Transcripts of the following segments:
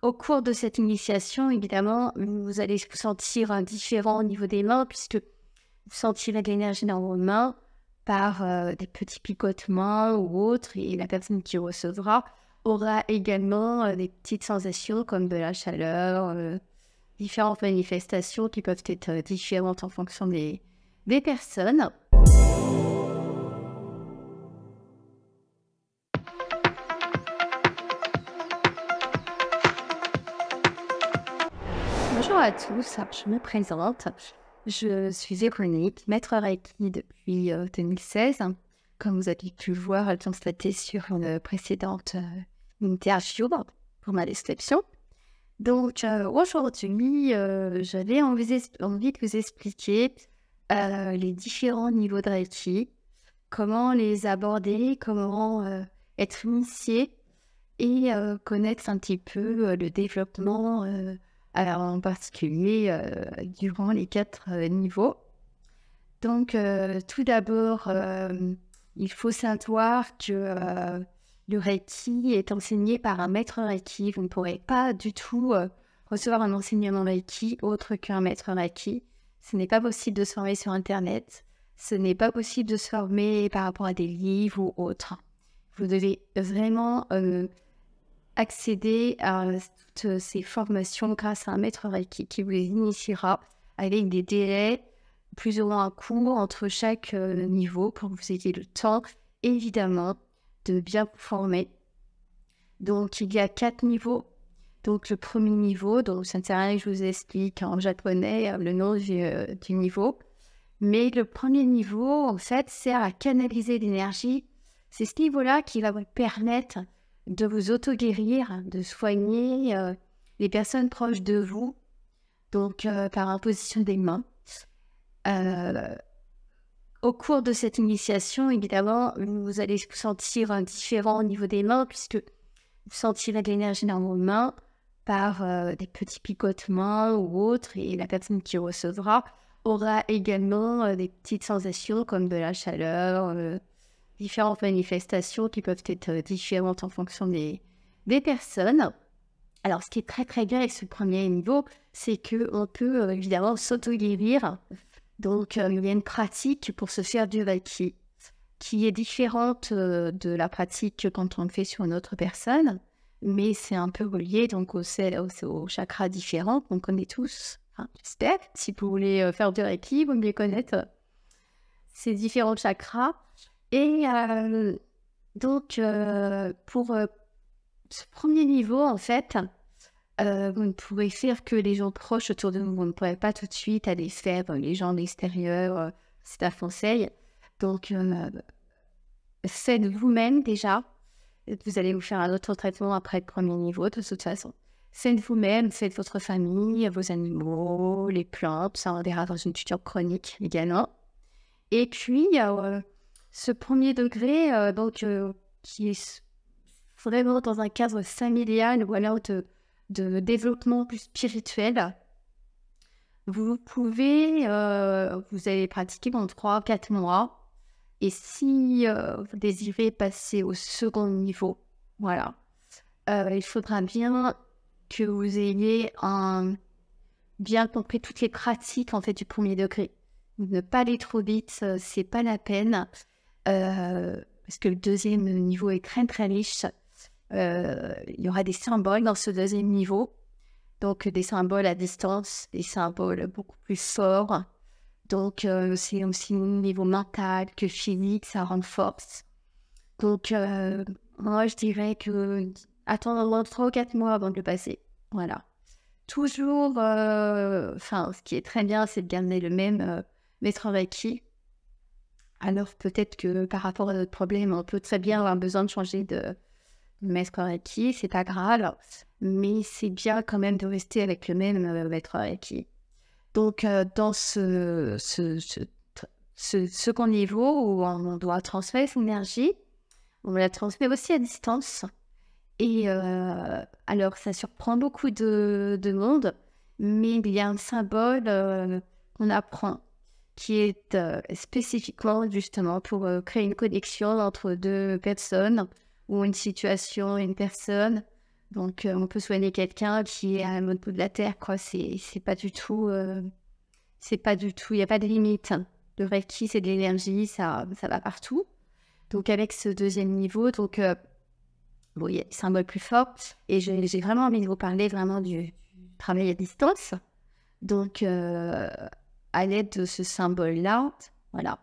Au cours de cette initiation, évidemment, vous allez vous sentir euh, différent au niveau des mains puisque vous sentirez de l'énergie dans vos mains par euh, des petits picotements ou autres et la personne qui recevra aura également euh, des petites sensations comme de la chaleur, différentes manifestations qui peuvent être différentes en fonction des personnes. Bonjour à tous, je me présente. Je suis Véronique, maître Reiki depuis 2016. Euh, Comme vous avez pu le voir, elle constater sur une précédente euh, interview pour ma description. Donc euh, aujourd'hui, j'avais envie, de vous expliquer les différents niveaux de Reiki, comment les aborder, comment être initié et connaître un petit peu le développement en particulier euh, durant les quatre euh, niveaux. Donc, euh, tout d'abord, il faut savoir que le Reiki est enseigné par un maître Reiki. Vous ne pourrez pas du tout recevoir un enseignement Reiki autre qu'un maître Reiki. Ce n'est pas possible de se former sur Internet. Ce n'est pas possible de se former par rapport à des livres ou autres. Vous devez vraiment accéder à toutes ces formations grâce à un maître Reiki qui vous initiera avec des délais plus ou moins courts entre chaque euh, niveau pour que vous ayez le temps, évidemment, de bien vous former. Donc, il y a quatre niveaux. Donc, le premier niveau, donc ça ne sert à rien que je vous explique en japonais euh, le nom du, euh, du niveau. Mais le premier niveau, en fait, sert à canaliser l'énergie. C'est ce niveau-là qui va vous permettre de vous auto-guérir, de soigner euh, les personnes proches de vous, donc euh, par imposition des mains. Euh, au cours de cette initiation, évidemment, vous allez vous sentir différent au niveau des mains, puisque vous sentirez de l'énergie dans vos mains par des petits picotements ou autres, et la personne qui recevra aura également des petites sensations comme de la chaleur différentes manifestations qui peuvent être euh, différentes en fonction des, des personnes. Alors, ce qui est très très bien avec ce premier niveau, c'est que on peut euh, évidemment s'auto-guérir. Donc, euh, il y a une pratique pour se faire du Reiki qui est différente de la pratique quand on le fait sur une autre personne, mais c'est un peu relié donc au, différents au différent qu'on connaît tous. Hein, J'espère. Si vous voulez faire du Reiki, vous mieux connaître ces différents chakras. Et euh, donc, euh, pour euh, ce premier niveau, en fait, euh, ne pourrait faire que les gens proches autour de vous. Vous ne pouvez pas tout de suite aller faire les gens de l'extérieur, c'est un conseil. Donc, c'est de vous-même déjà. Vous allez vous faire un autre traitement après le premier niveau, de toute façon. de vous-même, de votre famille, vos animaux, les plantes, ça on verra dans une tuture chronique également. Et puis, ce premier degré, euh, donc, euh, qui est vraiment dans un cadre familial ou alors de, développement plus spirituel, vous pouvez, euh, vous allez pratiquer pendant 3-4 mois. Et si vous désirez passer au second niveau, voilà, il faudra bien que vous ayez bien compris toutes les pratiques en fait du premier degré. Ne pas aller trop vite, c'est pas la peine. Euh, parce que le deuxième niveau est très très riche. Euh, il y aura des symboles dans ce deuxième niveau. Donc des symboles à distance, des symboles beaucoup plus forts. Donc euh, c'est aussi au niveau mental que physique, ça renforce. Donc moi je dirais que attendre 3 ou 4 mois avant de le passer. Voilà. Toujours, enfin ce qui est très bien c'est de garder le même maître qui. Alors peut-être que par rapport à notre problème, on peut très bien avoir besoin de changer de maître Reiki, c'est pas mais c'est bien quand même de rester avec le même euh, maître Reiki. Donc euh, dans ce, ce, ce, ce, second niveau où on doit transférer son énergie, on la transmet aussi à distance. Et euh, alors ça surprend beaucoup de, monde, mais il y a un symbole qu'on apprend qui est euh, spécifiquement justement pour euh, créer une connexion entre deux personnes ou une situation, une personne. Donc euh, on peut soigner quelqu'un qui est à l'autre bout de la terre, quoi. C'est pas du tout, c'est pas du tout, il n'y a pas de limite. Le Reiki, c'est de l'énergie, ça, ça va partout. Donc avec ce deuxième niveau, donc bon, il y a plus fort. Et j'ai vraiment envie de vous parler vraiment du travail à distance. Donc, à l'aide de ce symbole-là. Voilà.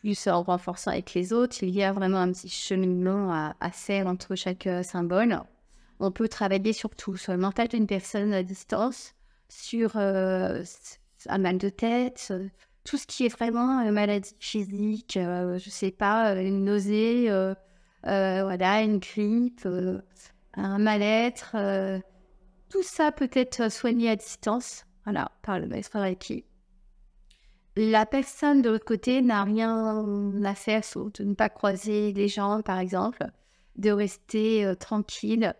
Plus en renforçant avec les autres, il y a vraiment un petit cheminement à, à faire entre chaque euh, symbole. On peut travailler surtout sur le mental d'une personne à distance, sur euh, un mal de tête, euh, tout ce qui est vraiment une maladie physique, je je sais pas, une nausée, voilà, une grippe, un mal-être, tout ça peut être soigné à distance, voilà, par le maître Reiki la personne de l'autre côté n'a rien à faire sauf de ne pas croiser les gens, par exemple, de rester euh, tranquille.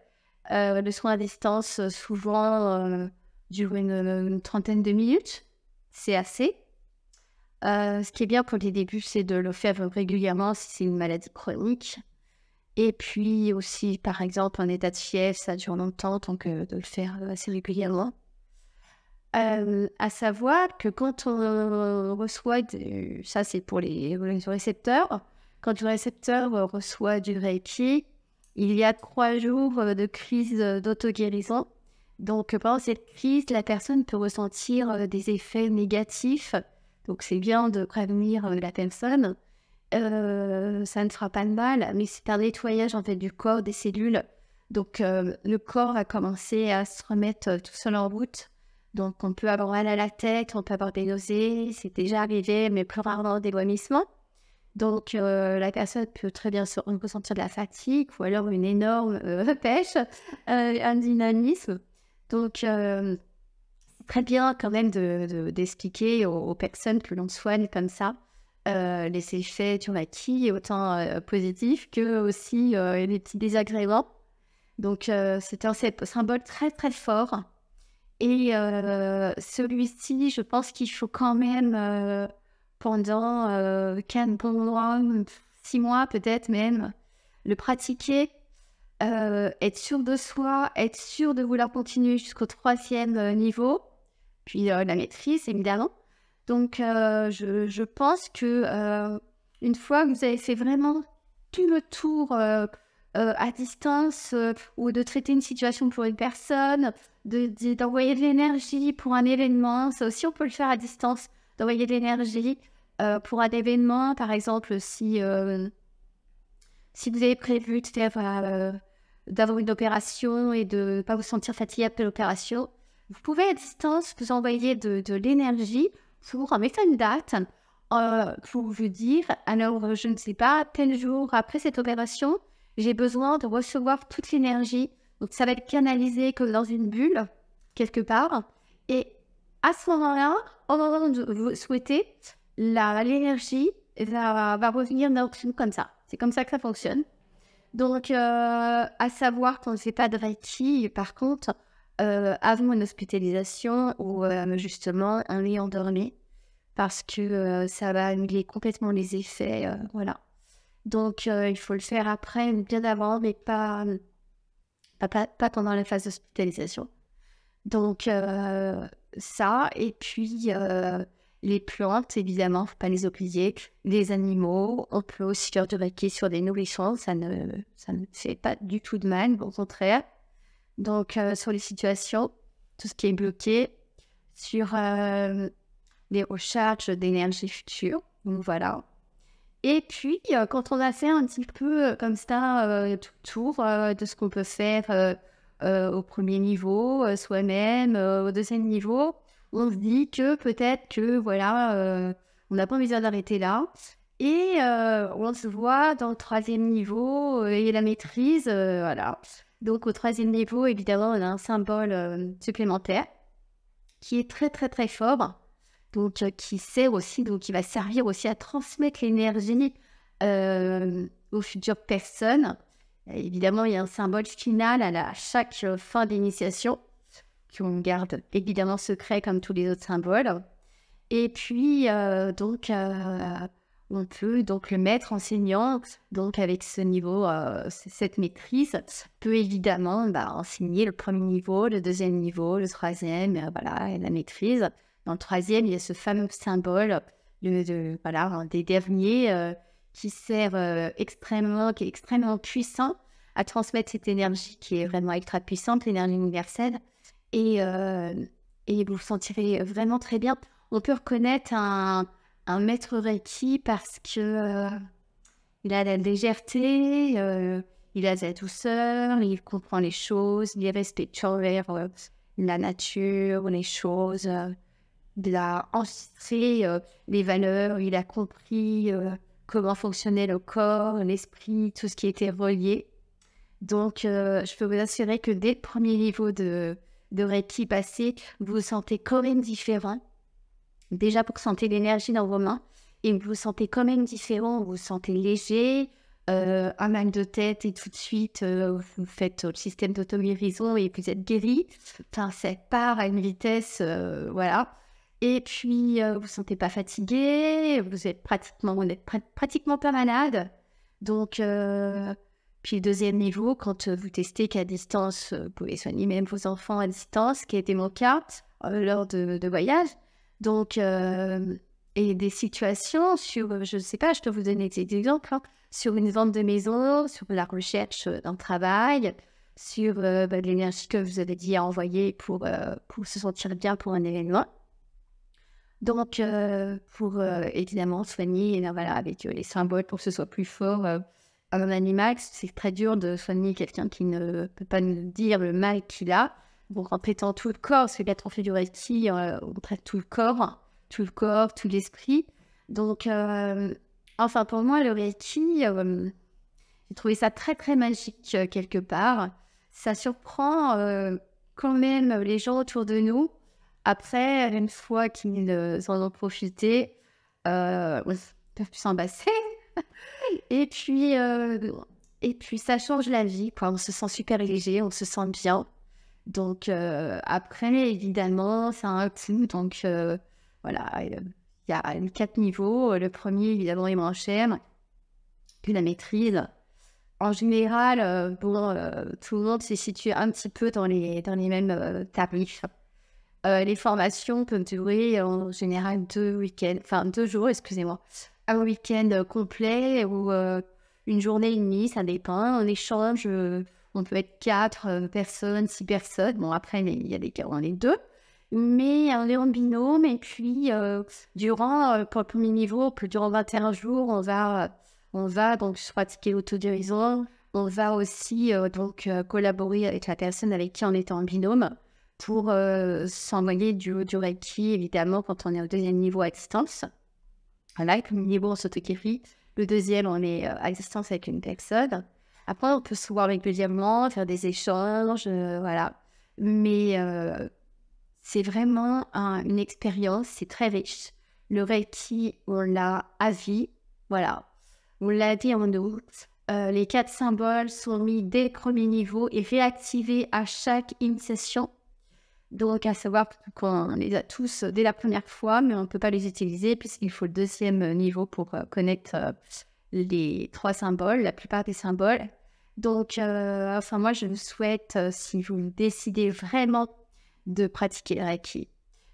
Euh, le soin à distance, euh, souvent, dure une, une, trentaine de minutes. C'est assez. ce qui est bien pour les débuts, c'est de le faire régulièrement si c'est une maladie chronique. Et puis aussi, par exemple, un état de fièvre, ça dure longtemps, donc de le faire assez régulièrement. Mmh. à savoir que quand on reçoit, ça c'est pour les, récepteurs, quand le récepteur reçoit du Reiki, il y a trois jours de crise d'auto-guérison. Donc pendant cette crise, la personne peut ressentir des effets négatifs. Donc c'est bien de prévenir la personne. ça ne fera pas de mal, mais c'est un nettoyage en fait du corps, des cellules. Donc le corps va commencer à se remettre tout seul en route donc, on peut avoir mal à la tête, on peut avoir des nausées, c'est déjà arrivé, mais plus rarement des vomissements. Donc, euh, la personne peut très bien se, ressentir de la fatigue ou alors une énorme euh, pêche, euh, un dynamisme. Donc, très bien quand même d'expliquer aux, personnes que l'on soigne comme ça les effets du maquis, autant positifs que aussi des petits désagréments. Donc, c'est un symbole très très fort et euh, celui-ci, je pense qu'il faut quand même, euh, pendant 15 mois, 6 mois peut-être même, le pratiquer, euh, être sûr de soi, être sûr de vouloir continuer jusqu'au troisième niveau, puis la maîtrise évidemment. Donc je, je, pense que une fois que vous avez fait vraiment tout le tour à distance ou de traiter une situation pour une personne, d'envoyer de, l'énergie pour un événement. Ça aussi, on peut le faire à distance, d'envoyer de l'énergie euh, pour un événement. Par exemple, si, euh, si vous avez prévu euh, d'avoir une opération et de ne pas vous sentir fatigué après l'opération, vous pouvez à distance vous envoyer de, l'énergie pour en mettre une date pour vous dire, alors je ne sais pas, tel jour après cette opération, j'ai besoin de recevoir toute l'énergie donc ça va être canalisé comme dans une bulle, quelque part. Et à ce moment-là, au moment où vous souhaitez, l'énergie va, va, revenir dans comme ça. C'est comme ça que ça fonctionne. Donc, euh, à savoir qu'on ne fait pas de Reiki, par contre, euh, avant une hospitalisation ou euh, justement un lit endormi, parce que ça va annuler complètement les effets. voilà. Donc, il faut le faire après, bien avant, mais pas, pas, pendant la phase d'hospitalisation. Donc euh, ça, et puis euh, les plantes, évidemment, faut pas les oublier. Les animaux, on peut aussi du vaquer sur des nourrissons, ça ne, ça ne fait pas du tout de mal, au contraire. Donc euh, sur les situations, tout ce qui est bloqué, sur les recherches d'énergie future, donc voilà. Et puis, euh, quand on a fait un petit peu euh, comme ça euh, tout le tour de ce qu'on peut faire au premier niveau, soi-même, au deuxième niveau, on se dit que peut-être que voilà, on n'a pas envie d'arrêter là. Et on se voit dans le troisième niveau et la maîtrise, voilà. Donc au troisième niveau, évidemment, on a un symbole supplémentaire qui est très très très fort donc euh, qui sert aussi, donc qui va servir aussi à transmettre l'énergie euh, aux futures personnes. évidemment, il y a un symbole final à, chaque euh, fin d'initiation qu'on garde évidemment secret comme tous les autres symboles. Et puis, euh, donc, on peut, donc, le maître enseignant, donc, avec ce niveau, cette maîtrise, peut évidemment bah, enseigner le premier niveau, le deuxième niveau, le troisième, voilà, et la maîtrise. Dans le troisième, il y a ce fameux symbole de, voilà, des derniers euh, qui sert euh, extrêmement, qui est extrêmement puissant à transmettre cette énergie qui est vraiment extra puissante, l'énergie universelle. Et, euh, et vous vous sentirez vraiment très bien. On peut reconnaître un, un maître Reiki parce que il a la légèreté, il a la douceur, il comprend les choses, il est respectueux envers la nature, les choses il a enregistré euh, les valeurs, il a compris euh, comment fonctionnait le corps, l'esprit, tout ce qui était relié. Donc, euh, je peux vous assurer que dès le premier niveau de, Reiki passé, vous vous sentez quand même différent. Déjà pour sentir l'énergie dans vos mains, et vous vous sentez quand même différent, vous vous sentez léger, un mal de tête et tout de suite vous faites le système d'autoguérison et vous êtes guéri. Enfin, ça part à une vitesse, voilà. Et puis, euh, vous vous sentez pas fatigué, vous êtes pratiquement, pratiquement pas malade. Donc, euh, puis le deuxième niveau, quand euh, vous testez qu'à distance, vous pouvez soigner même vos enfants à distance, qui a été mon lors de, voyage. Donc, et des situations sur, je ne sais pas, je peux vous donner des exemples, hein. sur une vente de maison, sur la recherche d'un travail, sur bah, l'énergie que vous avez dit à envoyer pour, pour se sentir bien pour un événement. Donc, euh, pour euh, évidemment soigner ben voilà, avec euh, les symboles pour que ce soit plus fort, un animal, c'est très dur de soigner quelqu'un qui ne peut pas nous dire le mal qu'il a. Donc, en traitant tout le corps, parce que fait du Reiki, on traite tout le corps, tout le corps, tout l'esprit. Donc, enfin, pour moi, le Reiki, j'ai trouvé ça très, très magique quelque part. Ça surprend quand même les gens autour de nous après, une fois qu'ils en ont profité, euh, ils ne peuvent plus s'embasser, et puis, euh, et puis, ça change la vie. Quoi. On se sent super léger, on se sent bien. Donc, euh, après, évidemment, c'est un tout. Donc, voilà, il y a quatre niveaux. Le premier, évidemment, il m'enchaîne, puis la maîtrise. En général, pour tout le monde se situe un petit peu dans les, dans les mêmes tarifs. Euh, les formations peuvent durer euh, en général deux week-ends, enfin deux jours, excusez-moi, un week-end euh, complet ou une journée et demie, ça dépend. On échange, on peut être quatre personnes, six personnes. Bon, après, il y a des cas où on est deux. Mais on est en binôme et puis durant, pour le premier niveau, plus durant 21 jours, on va, on va donc pratiquer l'autodérision. On va aussi donc collaborer avec la personne avec qui on est en binôme pour euh, s'envoyer du, du Reiki, évidemment, quand on est au deuxième niveau à distance. Voilà, comme niveau en Sotokiri, le deuxième, on est euh, à distance avec une personne. Après, on peut se voir avec diamant, faire des échanges, euh, voilà. Mais c'est vraiment une expérience, c'est très riche. Le Reiki, on l'a à vie, voilà. On l'a dit en août. les quatre symboles sont mis dès le premier niveau et réactivés à chaque initiation donc, à savoir qu'on les a tous euh, dès la première fois, mais on ne peut pas les utiliser puisqu'il faut le deuxième euh, niveau pour euh, connaître les trois symboles, la plupart des symboles. Donc, enfin, moi, je vous souhaite, si vous décidez vraiment de pratiquer Reiki,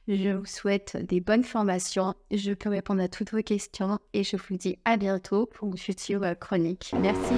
je vous souhaite des bonnes formations. Je peux répondre à toutes vos questions et je vous dis à bientôt pour une future chronique. Merci.